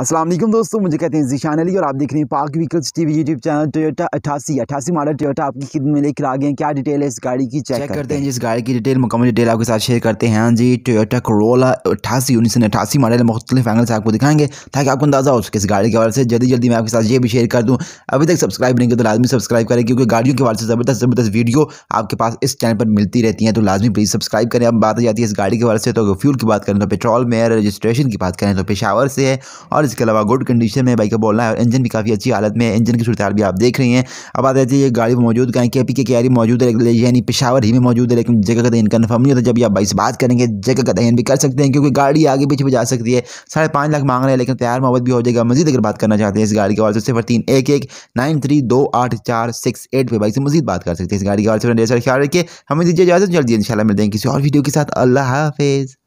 असलम दोस्तों मुझे कहते हैं जीशान अली और आप देख रहे हैं park vehicles TV YouTube channel Toyota अट्ठासी अट्ठासी मॉडल टोयोटा आपकी खिदमत में लेकर आ गए हैं क्या डिटेल है इस गाड़ी की चेक, चेक करते, करते हैं जिस गाड़ी की डिटेल मुकम्मल डिटेल आपके साथ शेयर करते हैं हाँ जी टोयोटा करोला अठासी उन्नीस सौ अठासी मॉडल मुख्तलिफ एंगल से आपको दिखाएंगे ताकि आपको अंदाजा हो सके इस गाड़ी के हवाले से जल्दी जल्दी मैं आपके साथ ये भी शेयर कर दूँ अभी तक सब्सक्राइब नहीं किया तो लाजमी सब्सक्राइब करें क्योंकि गाड़ियों के हवाले से ज़बरदस्त ज़बरदस्त वीडियो आपके पास इस चैनल पर मिलती रहती है तो लाजमी प्लीज़ सब्सक्राइब करें अब बात आ जाती है इस गाड़ी के हवाले से तो फ्यूल की बात करें तो पेट्रोल में रजिस्ट्रेशन की बात करें तो पेशावर से है और और इसके अलावा गुड कंडीशन में बाइक का बोलना है और इंजन भी काफ़ी अच्छी हालत में है इंजन की सूरत भी आप देख रहे हैं अब आ जाती है ये गाड़ी मौजूद कहीं के पी के कैरी मौजूद है यानी पिशावर ही में मौजूद है लेकिन जगह का दिन कन्फर्म नहीं होता जब आप बाइक से बात करेंगे जगह का दहन भी कर सकते हैं क्योंकि गाड़ी आगे पीछे भी जा सकती है साढ़े पाँच लाख मांग रहे हैं लेकिन तैयार मोहब्बत भी हो जाएगा मजीद अगर बात करना चाहते हैं इस गाड़ी के वाले सिफर तीन एक एक नाइन थ्री दो आठ चार सिक्स एट पर बाइक से मजीद बात कर सकते हैं इस गाड़ी के वाले से ख्याल रखिए हमें दीजिए इजाजत जल्दी इन मिलते हैं किसी और वीडियो के साथ अल्लाह हाफिज़